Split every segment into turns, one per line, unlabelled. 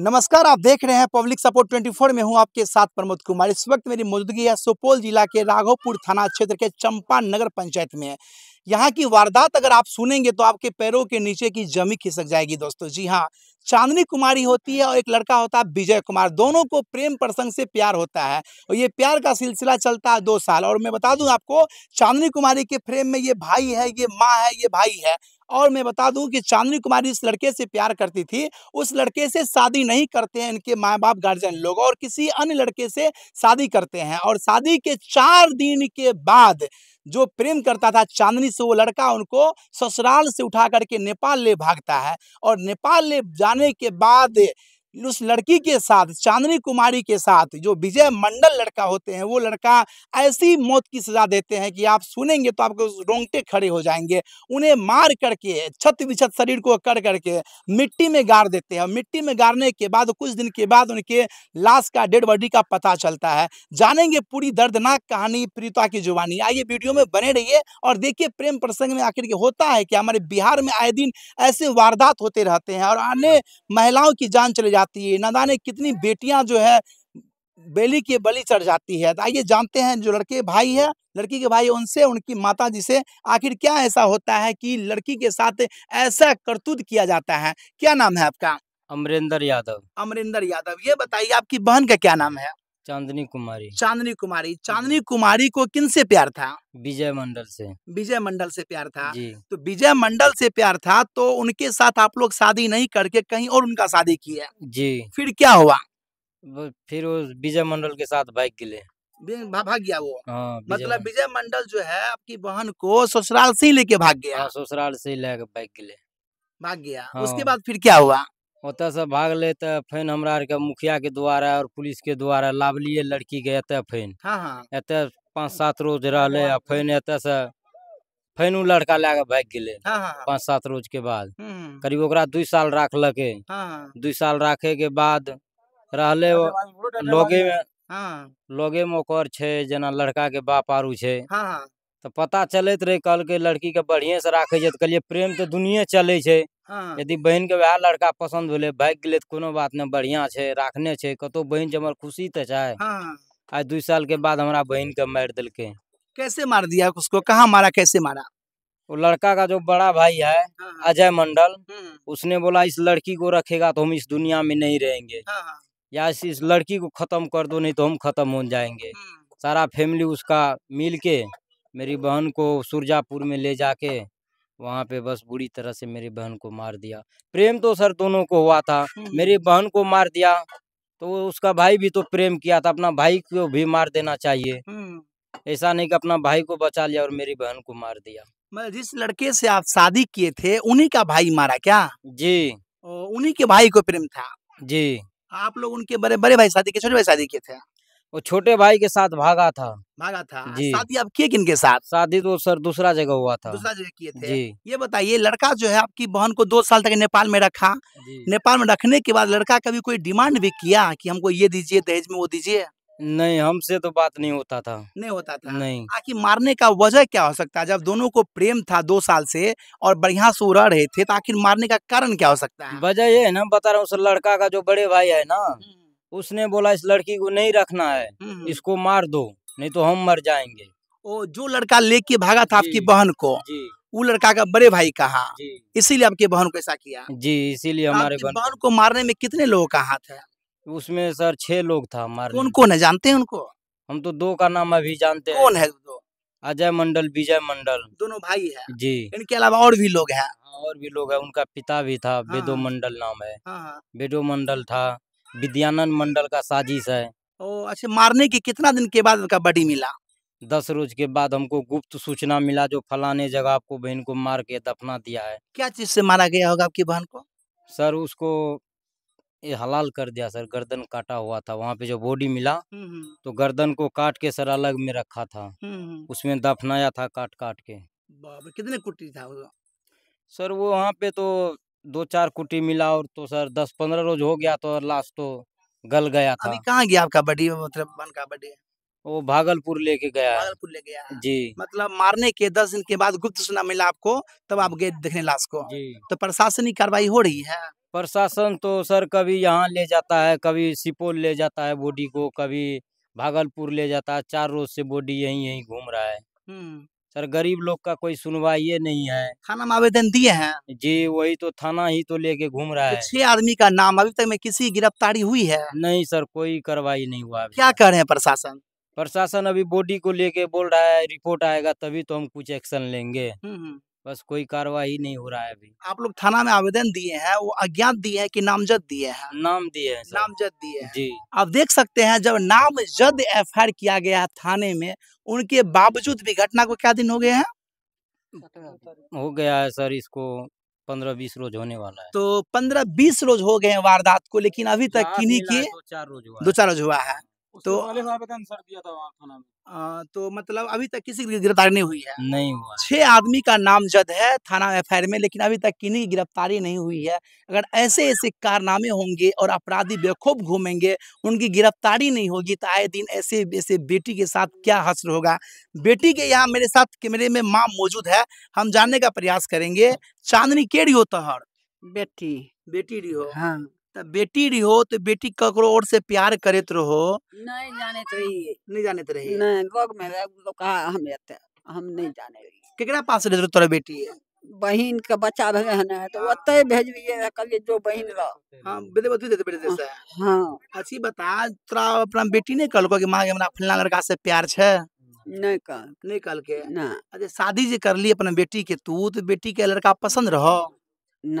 नमस्कार आप देख रहे हैं पब्लिक सपोर्ट 24 में हूं आपके साथ प्रमोद कुमार इस वक्त मेरी मौजूदगी है सुपौल जिला के राघोपुर थाना क्षेत्र के चंपा नगर पंचायत में है यहाँ की वारदात अगर आप सुनेंगे तो आपके पैरों के नीचे की जमी खिसक जाएगी दोस्तों जी हाँ चांदनी कुमारी होती है और एक लड़का होता है विजय कुमार दोनों को प्रेम प्रसंग से प्यार होता है और ये प्यार का सिलसिला चलता है दो साल और मैं बता दूं आपको चांदनी कुमारी के प्रेम में ये भाई है ये माँ है ये भाई है और मैं बता दूं कि चांदनी कुमारी इस लड़के से प्यार करती थी उस लड़के से शादी नहीं करते हैं इनके माँ बाप गार्जियन लोग और किसी अन्य लड़के से शादी करते हैं और शादी के चार दिन के बाद जो प्रेम करता था चांदनी से वो लड़का उनको ससुराल से उठा करके नेपाल ले भागता है और नेपाल ले जाने के बाद उस लड़की के साथ चांदनी कुमारी के साथ जो विजय मंडल लड़का होते हैं वो लड़का ऐसी मौत की सजा देते हैं कि आप सुनेंगे तो आपके रोंगटे खड़े हो जाएंगे उन्हें मार करके छत बिछत शरीर को कर करके मिट्टी में गाड़ देते हैं मिट्टी में गाड़ने के बाद कुछ दिन के बाद उनके लाश का डेड बॉडी का पता चलता है जानेंगे पूरी दर्दनाक कहानी प्रीता की जुबानी आइए वीडियो में बने रहिए और देखिए प्रेम प्रसंग में आखिर होता है कि हमारे बिहार में आए दिन ऐसे वारदात होते रहते हैं और अन्य हाँ। महिलाओं की जान चले जाती है नादाने कितनी बेटियां जो है बेली के बलि चढ़ जाती है तो आइए जानते हैं जो लड़के भाई है लड़की के भाई उनसे उनकी माता जी से आखिर क्या ऐसा होता है कि लड़की के साथ ऐसा करतूत किया जाता है क्या नाम है आपका
अमरिंदर यादव
अमरिंदर यादव ये बताइए आपकी बहन का क्या नाम है
चांदनी कुमारी
चांदनी कुमारी चांदनी कुमारी को किन से प्यार था
विजय मंडल से
विजय मंडल से प्यार था जी तो विजय मंडल से प्यार था तो उनके साथ आप लोग शादी नहीं करके कहीं और उनका
शादी किया जी फिर क्या हुआ फिर वो विजय मंडल के साथ भाग लिए
भाग गया वो
हाँ, मतलब
विजय मंडल जो है आपकी बहन
को ससुराल से ही लेके भाग गया हाँ, ससुराल से ही बाइक के लिए
भाग गया हाँ। उसके बाद फिर क्या हुआ
ओत से भाग ले तो फिर हमरा आर के मुखिया के द्वारा और पुलिस के द्वारा लाभ लाभलिए लड़की के एत फिर हाँ, हाँ। एत पाँच सात रोज रहा आ फिर एत से फिर उ लड़का लैके भाग गए हाँ, पाँच सात रोज के बाद करीब ओकरा दू साल राखल के दु साल राखे के बाद रहले लोगे में लोगे में छे जना लड़का के बाप आरू छे तो पता चलत रहे कल के लड़की के बढ़िया से राखे तो कहलिए प्रेम तो दुनिया चले
हाँ।
यदि बहन के वह लड़का पसंद भेले भाग गए तो कोनो बात नहीं बढ़िया है राखने छे कतो बहन हमर खुशी तो चाहे हाँ। आज दू साल के बाद हमारा बहन के मार दिल्क के
कैसे मार दिया उसको कहा मारा कैसे मारा
वो लड़का का जो बड़ा भाई है हाँ। अजय मंडल हम्म। उसने बोला इस लड़की को रखेगा तो हम इस दुनिया में नहीं रहेंगे हाँ, या इस लड़की को खत्म कर दो नहीं तो हम खत्म हो जाएंगे हम्म। सारा फैमिली उसका मिलके मेरी बहन को सुरजापुर में ले जाके वहाँ पे बस बुरी तरह से मेरी बहन को मार दिया प्रेम तो सर दोनों को हुआ था हम्म। मेरी बहन को मार दिया तो उसका भाई भी तो प्रेम किया था अपना भाई को भी मार देना चाहिए हम्म। ऐसा नहीं कि अपना भाई को बचा लिया और मेरी बहन को मार दिया
मैं जिस लड़के से आप शादी किए थे उन्हीं का भाई मारा क्या जी उन्हीं के भाई को
प्रेम था जी
आप लोग उनके बड़े बड़े भाई शादी के छोटे भाई शादी किए थे
वो छोटे भाई के साथ भागा था
भागा था जी शादी आप
किए किन के साथ शादी तो सर दूसरा जगह हुआ था दूसरा जगह किए थे जी
ये बताइए लड़का जो है आपकी बहन को दो साल तक नेपाल में रखा नेपाल में रखने के बाद लड़का कभी कोई डिमांड भी किया कि हमको ये दीजिए दहेज में वो दीजिए
नहीं हमसे तो बात नहीं होता था नहीं होता था नहीं
आखिर मारने का वजह क्या हो सकता है जब दोनों को प्रेम था दो साल से और बढ़िया से रह रहे थे तो आखिर मारने का कारण क्या हो सकता है
वजह ये है ना बता रहा हूँ लड़का का जो बड़े भाई है ना हम्म। उसने बोला इस लड़की को नहीं रखना है हम्म, हम्म। इसको मार दो नहीं तो हम मर जाएंगे ओ जो लड़का लेके भागा था आपकी बहन को
वो लड़का का बड़े भाई कहा इसीलिए आपके बहन को ऐसा किया जी इसीलिए तो हमारे बहन को
मारने में कितने लोगों का हाथ है उसमें सर छह लोग था मारने कौन कौन है
जानते हैं उनको
हम तो दो का नाम अभी जानते हैं कौन है दो अजय मंडल विजय मंडल दोनों भाई है जी
इनके अलावा और भी लोग हैं हाँ,
और भी लोग हैं उनका पिता भी था वेदो हाँ, हाँ। मंडल नाम है वेदो मंडल था विद्यानंद मंडल का साजिश है
ओ अच्छा मारने
के कितना दिन के बाद उनका बडी मिला दस रोज के बाद हमको गुप्त सूचना मिला जो फलाने जगह आपको बहन को मार के दफना दिया है
क्या चीज से मारा गया होगा आपकी बहन को
सर उसको ये हलाल कर दिया सर गर्दन काटा हुआ था वहाँ पे जो बॉडी मिला हम्म, हम्म। तो गर्दन को काट के सर अलग में रखा था हम्म, उसमें दफनाया था काट काट के कितने कुटी था सर वो वहाँ पे तो दो चार कुटी मिला और तो सर दस पंद्रह रोज हो गया तो लास्ट तो गल गया था अभी कहाँ गया आपका बडी मतलब वन का बडी वो भागलपुर
लेके गया भागलपुर ले गया जी मतलब मारने के दस दिन के बाद गुप्त सुना मिला आपको तब आप गए देखने लाश को जी तो प्रशासनिक कार्रवाई हो रही
है प्रशासन तो सर कभी यहाँ ले जाता है कभी सुपौल ले जाता है बॉडी को कभी भागलपुर ले जाता है चार रोज से बॉडी यहीं यहीं घूम रहा है सर गरीब लोग का कोई सुनवाई नहीं है
थाना में आवेदन दिए हैं
जी वही तो थाना ही तो लेके घूम रहा है छह
आदमी का नाम अभी तक में किसी
गिरफ्तारी हुई है नहीं सर कोई कार्रवाई नहीं हुआ क्या कर रहे हैं प्रशासन प्रशासन अभी बॉडी को लेके बोल रहा है रिपोर्ट आएगा तभी तो हम कुछ एक्शन लेंगे हम्म, हम्म। बस कोई कार्रवाई नहीं हो रहा है अभी
आप लोग थाना में आवेदन दिए हैं वो अज्ञात दिए हैं कि नामजद दिए हैं नाम दिए हैं नामजद दिए हैं जी आप देख सकते हैं जब नामजद एफ आई किया गया है थाने में उनके बावजूद भी घटना को क्या दिन हो गए हैं
हो गया है सर इसको पंद्रह बीस रोज होने वाला है तो
पंद्रह बीस रोज हो गए हैं वारदात को लेकिन अभी तक किन्हीं की दो चार रोज हुआ दो
चार रोज हुआ है तो
वाले आंसर दिया
था थाना में
आ, तो मतलब अभी तक किसी की गिरफ्तारी नहीं हुई है नहीं हुआ छह आदमी का जद है थाना एफ में लेकिन अभी तक किन्हीं की गिरफ्तारी नहीं हुई है अगर ऐसे ऐसे कारनामे होंगे और अपराधी बेखूब घूमेंगे उनकी गिरफ्तारी नहीं होगी तो आए दिन ऐसे ऐसे बेटी के साथ क्या हसर होगा बेटी के यहाँ मेरे साथ कैमरे में माँ मौजूद है हम जानने का प्रयास करेंगे चांदनी के हो तहर
बेटी बेटी रियो हाँ
तो बेटी रहो तो बेटी ककरो और से प्यार करे रहो
नहीं जाने रहिए नहीं जाने तो नहीं लोग कहा हम रहते हम नहीं जाने रहिए केकरा पास रहते तो तोरा बेटी है बहन का बच्चा भेजे है ना तो ओते भेजबिए कल जो बहन रह हां बेटे बतू देते बेटे से हां हाँ। अच्छी बता
तोरा अपना बेटी ने कल को कि मां हमरा फलना लड़का से प्यार छे
नहीं कल नहीं कल के ना अच्छा,
अरे शादी जे कर ली अपना बेटी के
तू तो बेटी के लड़का पसंद रहो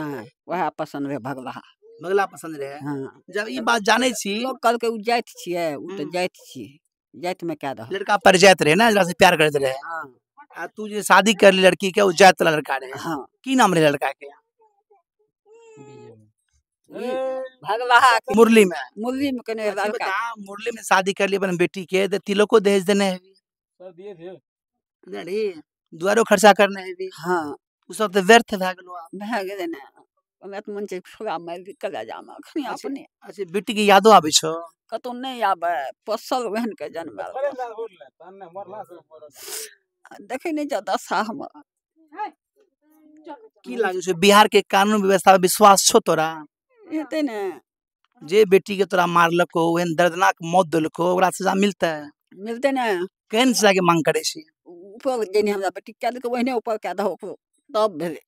ना वह पसंद रहे भगवान बगला पसंद रहे हाँ। जब ये बात जाने कल के जात जाइत जात उ त में क्या लड़का पर
जात रहे ना से प्यार करते रहे
हां तू
जो शादी कर ली लड़की के जात लड़का रहे हां की नाम रहे लड़का के
मुरली में मुरली में मुरली
में शादी कर ली अपन बेटी के तिलको दहेज देने
दुआरों खर्चा करने है भी हां
उ सब व्यर्थ भ गेलो
भए गेलै मैं तो मन मैं अपने बेटी की यादो आबे छ कतो नहीं आबे पसल बहन के जन्म देखे नहीं हम
की लागे बिहार के कानून व्यवस्था में विश्वास छो तोरा हेते ने जे बेटी के तोरा मारलको ओहन दर्दनाक मौत देलको ओकरा सजा मिलते
मिलते ने केन सजा के मांग करे छी ऊपर जेने हमरा बेटी के देलको ओहने ऊपर के दहो तब भेले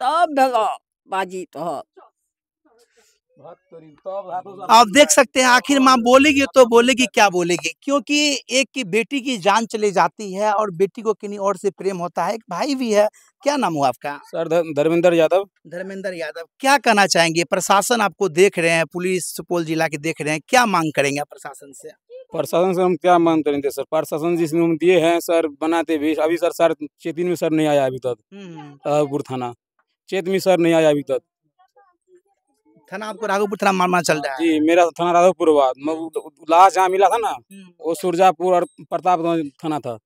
तब भेलो बाजी तो,
तो आप देख सकते हैं आखिर माँ बोलेगी तो बोलेगी क्या बोलेगी क्योंकि एक की बेटी की जान चली जाती है और बेटी को किन्हीं और से प्रेम होता है एक भाई भी है क्या नाम हुआ आपका सर धर्मेंद्र यादव धर्मेंद्र यादव क्या कहना चाहेंगे प्रशासन आपको देख रहे हैं पुलिस सुपौल जिला के देख रहे हैं क्या मांग करेंगे प्रशासन से प्रशासन से हम
क्या मांग करेंगे सर प्रशासन जिसने हम दिए हैं सर बनाते भी अभी सर सर चेतिन में सर नहीं आया अभी तक हम्म। थाना चेतमी सर नहीं आया अभी तक
थाना आपको राघोपुर थाना
मारना चल रहा है जी मेरा थाना राघोपुर हुआ हम्म। तो लास्ट जहाँ मिला था ना हम्म। वो सुरजापुर और प्रताप थाना था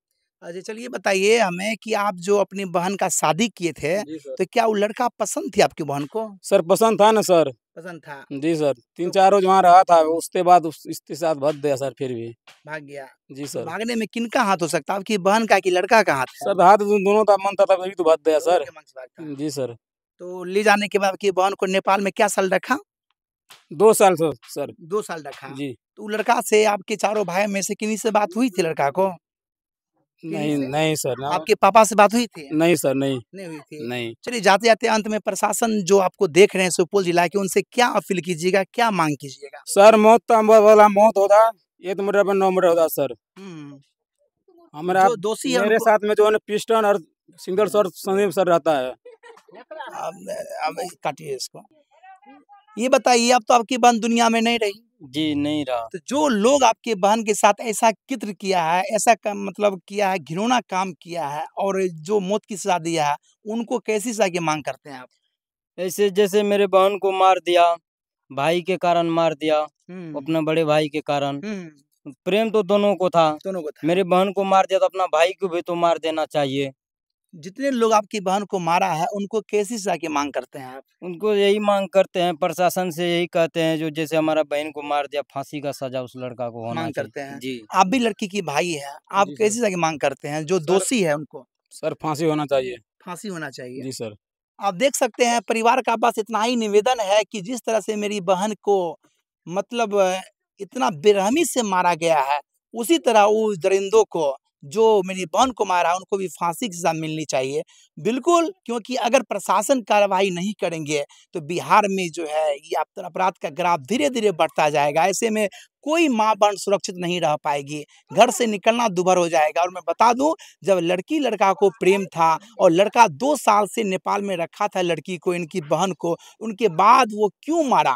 अच्छा चलिए बताइए हमें कि आप जो अपनी बहन का शादी किए थे तो क्या वो लड़का पसंद थी आपकी बहन को सर पसंद था ना सर पसंद था
जी सर तीन तो चार रोज वहाँ रहा था उसके बाद इसके साथ भग गया सर फिर भी
भाग गया जी तो सर भागने में किन का हाथ हो सकता है आपकी बहन का कि लड़का का हाथ सर हाथ तो दोनों का मन था तभी तो
भग गया सर जी सर
तो ले जाने के बाद की बहन को नेपाल में क्या साल रखा दो साल सर सर दो साल रखा जी तो लड़का से आपके चारों भाई में से किन्हीं से बात हुई थी लड़का को नहीं नहीं सर ना। आपके पापा से बात हुई थी नहीं सर
नहीं नहीं हुई थी नहीं
चलिए जाते जाते अंत में प्रशासन जो आपको देख रहे हैं सुपौल जिला के उनसे क्या अपील कीजिएगा क्या मांग कीजिएगा सर मौत तो वाला मौत होता एक मुर्डर पर नौ मुर्डर होता
सर हम्म। हमारा दोषी मेरे साथ में जो है पिस्टन और सिंगल सर
संदीप सर रहता है अब काटिए इसको ये बताइए अब तो आपकी बहन दुनिया में नहीं रही
जी नहीं रहा
तो जो लोग आपके बहन के साथ ऐसा कित्र किया है ऐसा का, मतलब किया है घिनौना काम किया है और जो मौत की सजा दिया है उनको कैसी सजा की मांग करते
हैं आप ऐसे जैसे मेरे बहन को मार दिया भाई के कारण मार दिया हम्म। अपने बड़े भाई के कारण हम्म। प्रेम तो दोनों को था दोनों को था मेरे बहन को मार दिया तो अपना भाई को भी तो मार देना चाहिए जितने लोग
आपकी बहन को मारा है उनको कैसी सजा की मांग करते हैं आप
उनको यही मांग करते हैं प्रशासन से यही कहते हैं जो जैसे हमारा बहन को मार दिया फांसी का सजा उस लड़का को होना मांग करते हैं जी
आप भी लड़की की भाई है आप कैसी सजा की मांग करते हैं जो दोषी है उनको
सर फांसी होना चाहिए
फांसी होना चाहिए जी सर आप देख सकते हैं परिवार का पास इतना ही निवेदन है कि जिस तरह से मेरी बहन को मतलब इतना बेरहमी से मारा गया है उसी तरह उस दरिंदों को जो मेरी पवन को मारा उनको भी फांसी की सजा मिलनी चाहिए बिल्कुल क्योंकि अगर प्रशासन कार्रवाई नहीं करेंगे तो बिहार में जो है ये तो अपराध का ग्राफ धीरे धीरे बढ़ता जाएगा ऐसे में कोई माँ बहन सुरक्षित नहीं रह पाएगी घर से निकलना दुभर हो जाएगा और मैं बता दूं जब लड़की लड़का को प्रेम था और लड़का दो साल से नेपाल में रखा था लड़की को इनकी बहन को उनके बाद वो क्यों मारा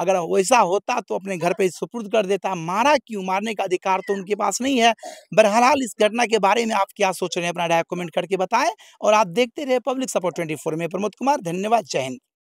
अगर वैसा होता तो अपने घर पे सुपुर्द कर देता मारा क्यों मारने का अधिकार तो उनके पास नहीं है बहरहाल इस घटना के बारे में आप क्या सोच रहे हैं अपना डायरेक्ट कमेंट करके बताएं और आप देखते रहे पब्लिक सपोर्ट ट्वेंटी में प्रमोद कुमार धन्यवाद जय हिंद